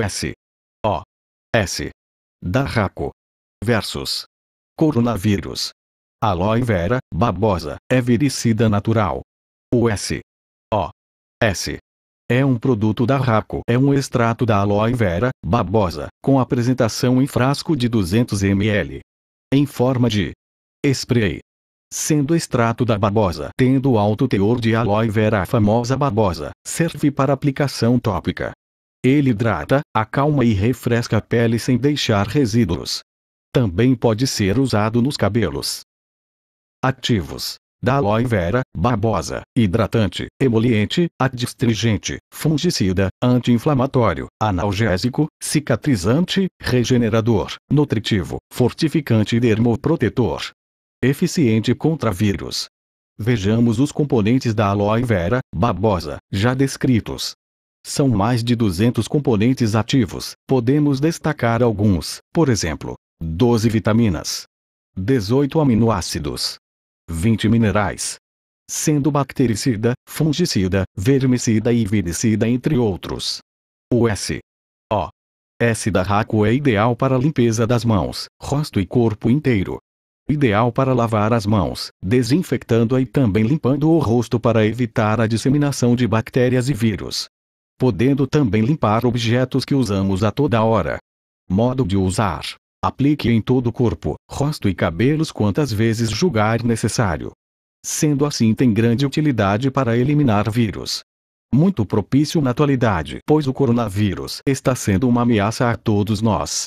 O S. O. S. Darraco. Versus. Coronavírus. Aloe vera, babosa, é viricida natural. O S. O. S. É um produto da Raco. É um extrato da aloe vera, babosa, com apresentação em frasco de 200 ml. Em forma de spray. Sendo extrato da babosa tendo alto teor de aloe vera, a famosa babosa, serve para aplicação tópica. Ele hidrata, acalma e refresca a pele sem deixar resíduos. Também pode ser usado nos cabelos. Ativos: da aloe vera, babosa, hidratante, emoliente, adstringente, fungicida, anti-inflamatório, analgésico, cicatrizante, regenerador, nutritivo, fortificante e dermoprotetor. Eficiente contra vírus. Vejamos os componentes da aloe vera, babosa, já descritos. São mais de 200 componentes ativos, podemos destacar alguns, por exemplo, 12 vitaminas, 18 aminoácidos, 20 minerais, sendo bactericida, fungicida, vermicida e viricida entre outros. O S. O. S da Raco é ideal para limpeza das mãos, rosto e corpo inteiro. Ideal para lavar as mãos, desinfectando e também limpando o rosto para evitar a disseminação de bactérias e vírus podendo também limpar objetos que usamos a toda hora. Modo de usar. Aplique em todo o corpo, rosto e cabelos quantas vezes julgar necessário. Sendo assim, tem grande utilidade para eliminar vírus. Muito propício na atualidade, pois o coronavírus está sendo uma ameaça a todos nós.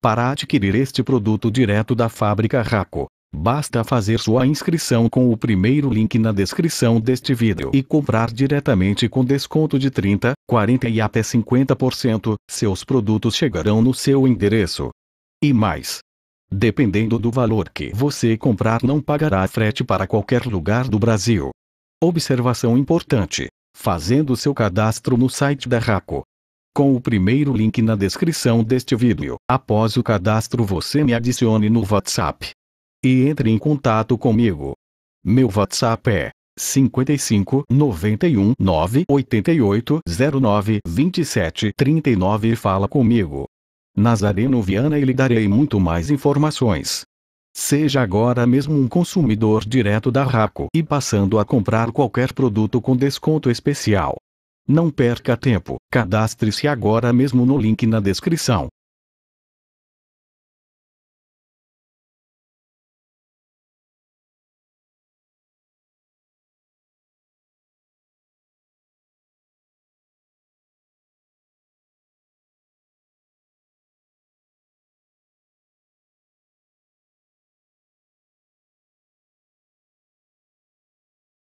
Para adquirir este produto direto da fábrica Raco, Basta fazer sua inscrição com o primeiro link na descrição deste vídeo e comprar diretamente com desconto de 30, 40 e até 50%, seus produtos chegarão no seu endereço. E mais! Dependendo do valor que você comprar não pagará frete para qualquer lugar do Brasil. Observação importante: fazendo seu cadastro no site da Raco. Com o primeiro link na descrição deste vídeo, após o cadastro você me adicione no WhatsApp e entre em contato comigo. Meu WhatsApp é 55 91 988 09 27 39 fala comigo. Nazareno Viana e lhe darei muito mais informações. Seja agora mesmo um consumidor direto da Raco e passando a comprar qualquer produto com desconto especial. Não perca tempo, cadastre-se agora mesmo no link na descrição.